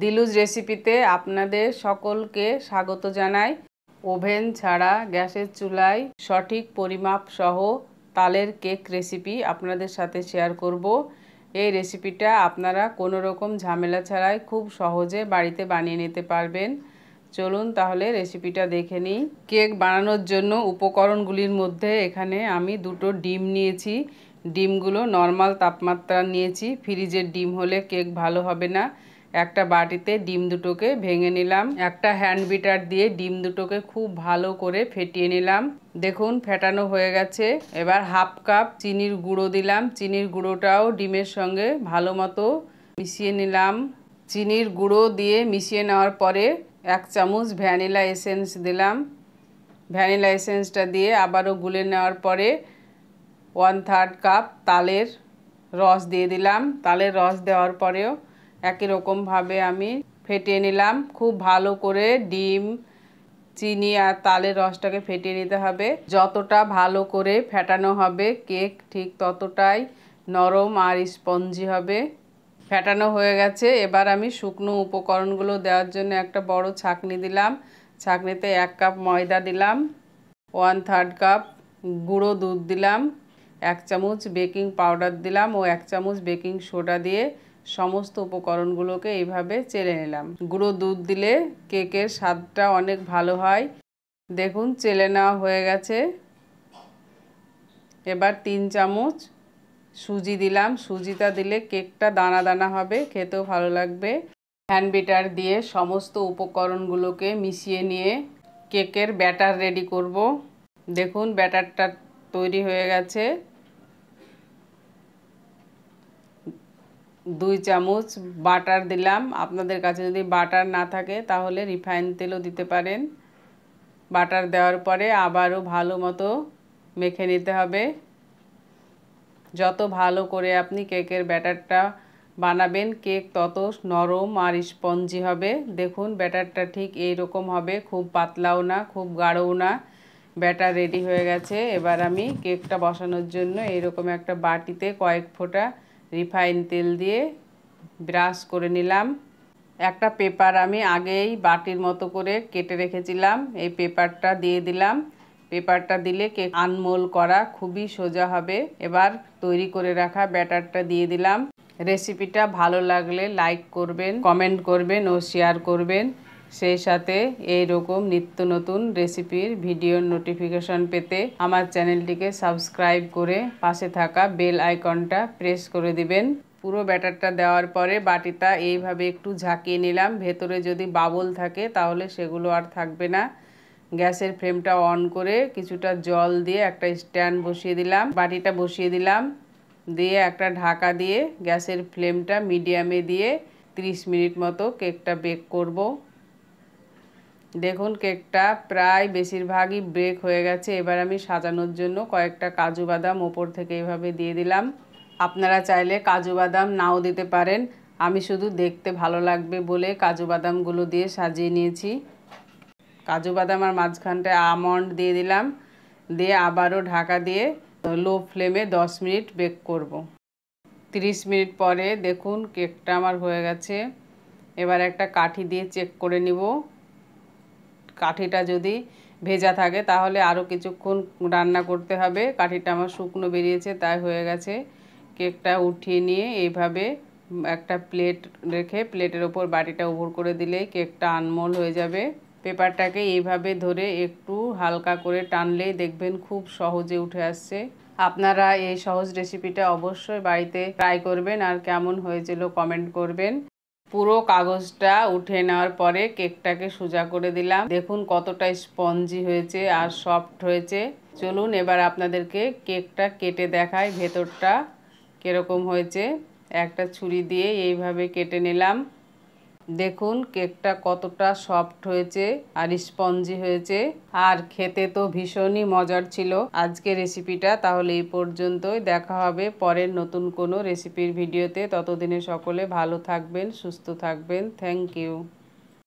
দিলুজ রেসিপিতে আপনাদের সকলকে স্বাগত জানাই ওভেন ছাড়া গ্যাসের চুলায় সঠিক পরিমাপ সহ তালের কেক রেসিপি আপনাদের সাথে শেয়ার করব এই রেসিপিটা আপনারা কোনো রকম ঝামেলা ছাড়াই খুব সহজে বাড়িতে বানিয়ে নিতে পারবেন চলুন তাহলে রেসিপিটা দেখে নিই কেক বানানোর জন্য উপকরণগুলির মধ্যে এখানে আমি দুটো ডিম নিয়েছি ডিমগুলো নর্মাল তাপমাত্রা নিয়েছি ফ্রিজের ডিম হলে কেক ভালো হবে না একটা বাটিতে ডিম দুটোকে ভেঙে নিলাম একটা হ্যান্ড বিটার দিয়ে ডিম দুটোকে খুব ভালো করে ফেটিয়ে নিলাম দেখুন ফেটানো হয়ে গেছে এবার হাফ কাপ চিনির গুঁড়ো দিলাম চিনির গুঁড়োটাও ডিমের সঙ্গে ভালো মতো মিশিয়ে নিলাম চিনির গুঁড়ো দিয়ে মিশিয়ে নেওয়ার পরে এক চামচ ভ্যানিলা এসেন্স দিলাম ভ্যানিলা এসেন্সটা দিয়ে আবারও গুলে নেওয়ার পরে ওয়ান থার্ড কাপ তালের রস দিয়ে দিলাম তালের রস দেওয়ার পরেও একই রকমভাবে আমি ফেটিয়ে নিলাম খুব ভালো করে ডিম চিনি আর তালের রসটাকে ফেটিয়ে নিতে হবে যতটা ভালো করে ফেটানো হবে কেক ঠিক ততটাই নরম আর স্পঞ্জি হবে ফেটানো হয়ে গেছে এবার আমি শুকনো উপকরণগুলো দেওয়ার জন্য একটা বড় ছাকনি দিলাম ছাকনিতে এক কাপ ময়দা দিলাম ওয়ান থার্ড কাপ গুঁড়ো দুধ দিলাম এক চামচ বেকিং পাউডার দিলাম ও এক চামচ বেকিং সোডা দিয়ে সমস্ত উপকরণগুলোকে এইভাবে চেলে নিলাম গুঁড়ো দুধ দিলে কেকের স্বাদটা অনেক ভালো হয় দেখুন চেলে নেওয়া হয়ে গেছে এবার তিন চামচ সুজি দিলাম সুজিটা দিলে কেকটা দানা দানা হবে খেতেও ভালো লাগবে হ্যান্ড বিটার দিয়ে সমস্ত উপকরণগুলোকে মিশিয়ে নিয়ে কেকের ব্যাটার রেডি করব দেখুন ব্যাটারটা তৈরি হয়ে গেছে দুই চামচ বাটার দিলাম আপনাদের কাছে যদি বাটার না থাকে তাহলে রিফাইন তেলও দিতে পারেন বাটার দেওয়ার পরে আবারও ভালো মতো মেখে নিতে হবে যত ভালো করে আপনি কেকের ব্যাটারটা বানাবেন কেক তত নরম আর স্পঞ্জি হবে দেখুন ব্যাটারটা ঠিক এই রকম হবে খুব পাতলাও না খুব গাঢ়ও না ব্যাটার রেডি হয়ে গেছে এবার আমি কেকটা বসানোর জন্য এইরকম একটা বাটিতে কয়েক ফোঁটা রিফাইন তেল দিয়ে ব্রাশ করে নিলাম একটা পেপার আমি আগেই বাটির মতো করে কেটে রেখেছিলাম এই পেপারটা দিয়ে দিলাম পেপারটা দিলে কেক আনমোল করা খুবই সোজা হবে এবার তৈরি করে রাখা ব্যাটারটা দিয়ে দিলাম রেসিপিটা ভালো লাগলে লাইক করবেন কমেন্ট করবেন ও শেয়ার করবেন সেই সাথে এই রকম নিত্য নতুন রেসিপির ভিডিওর নোটিফিকেশন পেতে আমার চ্যানেলটিকে সাবস্ক্রাইব করে পাশে থাকা বেল আইকনটা প্রেস করে দিবেন পুরো ব্যাটারটা দেওয়ার পরে বাটিটা এইভাবে একটু ঝাঁকিয়ে নিলাম ভেতরে যদি বাবল থাকে তাহলে সেগুলো আর থাকবে না গ্যাসের ফ্রেমটা অন করে কিছুটা জল দিয়ে একটা স্ট্যান্ড বসিয়ে দিলাম বাটিটা বসিয়ে দিলাম দিয়ে একটা ঢাকা দিয়ে গ্যাসের ফ্লেমটা মিডিয়ামে দিয়ে 30 মিনিট মতো কেকটা বেক করব দেখুন কেকটা প্রায় বেশিরভাগই ব্রেক হয়ে গেছে এবার আমি সাজানোর জন্য কয়েকটা কাজু বাদাম ওপর থেকে এভাবে দিয়ে দিলাম আপনারা চাইলে কাজু বাদাম নাও দিতে পারেন আমি শুধু দেখতে ভালো লাগবে বলে কাজু বাদামগুলো দিয়ে সাজিয়ে নিয়েছি কাজু বাদাম আর মাঝখানটায় আমন্ড দিয়ে দিলাম দিয়ে আবারও ঢাকা দিয়ে লো ফ্লেমে 10 মিনিট বেক করব 30 মিনিট পরে দেখুন কেকটা আমার হয়ে গেছে এবার একটা কাঠি দিয়ে চেক করে নিব কাঠিটা যদি ভেজা থাকে তাহলে আরও কিছুক্ষণ রান্না করতে হবে কাঠিটা আমার শুকনো বেরিয়েছে তাই হয়ে গেছে কেকটা উঠিয়ে নিয়ে এইভাবে একটা প্লেট রেখে প্লেটের ওপর বাটিটা উভর করে দিলেই কেকটা আনমোল হয়ে যাবে পেপারটাকে এইভাবে ধরে একটু হালকা করে টানলেই দেখবেন খুব সহজে উঠে আসছে আপনারা এই সহজ রেসিপিটা অবশ্যই বাড়িতে ট্রাই করবেন আর কেমন হয়েছিল কমেন্ট করবেন পুরো কাগজটা উঠে নেওয়ার পরে কেকটাকে সোজা করে দিলাম দেখুন কতটা স্পঞ্জি হয়েছে আর সফট হয়েছে চলুন এবার আপনাদেরকে কেকটা কেটে দেখাই ভেতরটা কীরকম হয়েছে একটা ছুরি দিয়ে এইভাবে কেটে নিলাম দেখুন কেকটা কতটা সফট হয়েছে আর স্পঞ্জি হয়েছে আর খেতে তো ভীষণই মজার ছিল আজকে রেসিপিটা তাহলে এই পর্যন্তই দেখা হবে পরের নতুন কোনো রেসিপির ভিডিওতে ততদিনে সকলে ভালো থাকবেন সুস্থ থাকবেন থ্যাংক ইউ